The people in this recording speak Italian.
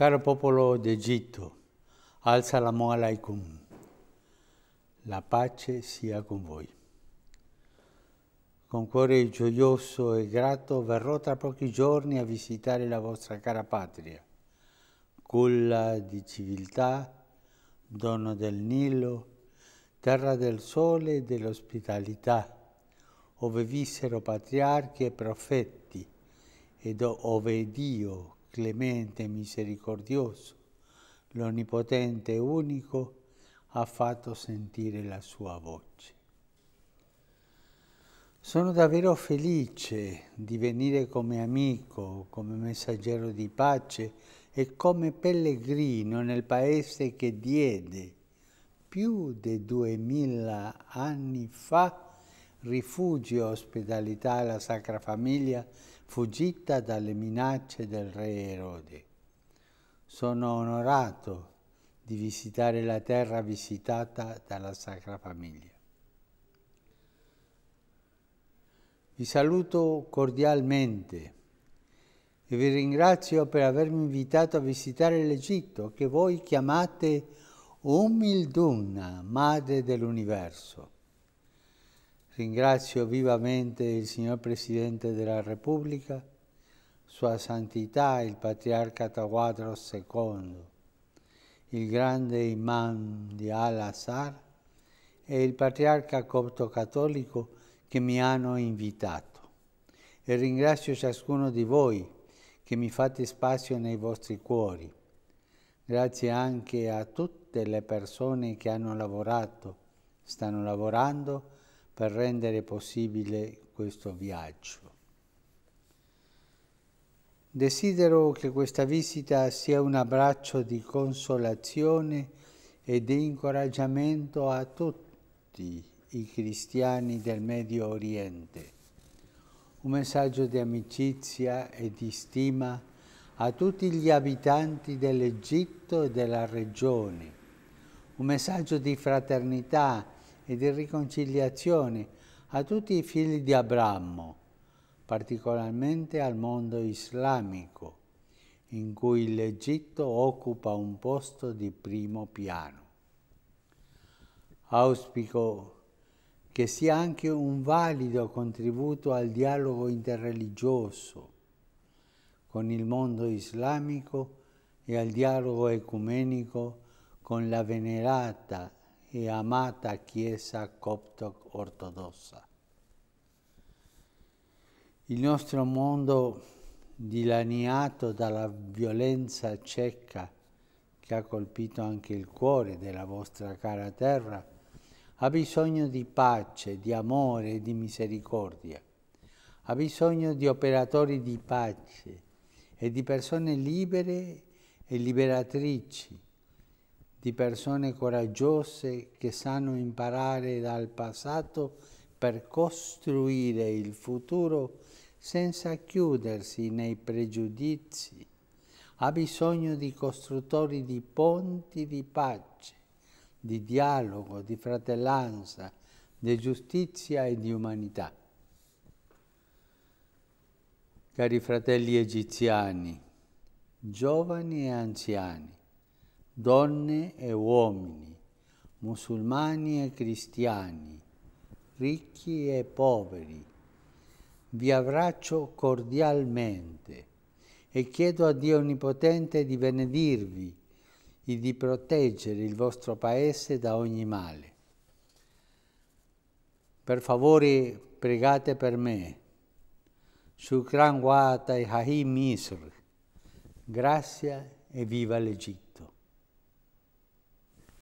Caro popolo d'Egitto, al-salamu alaikum, la pace sia con voi. Con cuore gioioso e grato verrò tra pochi giorni a visitare la vostra cara patria, culla di civiltà, dono del Nilo, terra del sole e dell'ospitalità, ove vissero patriarchi e profeti, ed ove Dio clemente e misericordioso, l'Onnipotente e unico, ha fatto sentire la sua voce. Sono davvero felice di venire come amico, come messaggero di pace e come pellegrino nel paese che diede più di duemila anni fa rifugio e ospitalità alla Sacra Famiglia fuggita dalle minacce del re Erode. Sono onorato di visitare la terra visitata dalla Sacra Famiglia. Vi saluto cordialmente e vi ringrazio per avermi invitato a visitare l'Egitto che voi chiamate Umildunna, madre dell'universo. Ringrazio vivamente il signor Presidente della Repubblica, Sua Santità il Patriarca Tawadro II, il grande imam di Al-Azhar e il Patriarca Copto Cattolico che mi hanno invitato. E ringrazio ciascuno di voi che mi fate spazio nei vostri cuori. Grazie anche a tutte le persone che hanno lavorato, stanno lavorando per rendere possibile questo viaggio. Desidero che questa visita sia un abbraccio di consolazione e di incoraggiamento a tutti i cristiani del Medio Oriente. Un messaggio di amicizia e di stima a tutti gli abitanti dell'Egitto e della regione. Un messaggio di fraternità e di riconciliazione a tutti i figli di Abramo, particolarmente al mondo islamico, in cui l'Egitto occupa un posto di primo piano. Auspico che sia anche un valido contributo al dialogo interreligioso con il mondo islamico e al dialogo ecumenico con la venerata e amata Chiesa copto-ortodossa. Il nostro mondo dilaniato dalla violenza cieca che ha colpito anche il cuore della vostra cara terra, ha bisogno di pace, di amore e di misericordia. Ha bisogno di operatori di pace e di persone libere e liberatrici di persone coraggiose che sanno imparare dal passato per costruire il futuro senza chiudersi nei pregiudizi. Ha bisogno di costruttori di ponti di pace, di dialogo, di fratellanza, di giustizia e di umanità. Cari fratelli egiziani, giovani e anziani, donne e uomini, musulmani e cristiani, ricchi e poveri. Vi abbraccio cordialmente e chiedo a Dio Onnipotente di benedirvi e di proteggere il vostro paese da ogni male. Per favore pregate per me. Shukran wa Tahim Misr. Grazie e viva l'Egitto.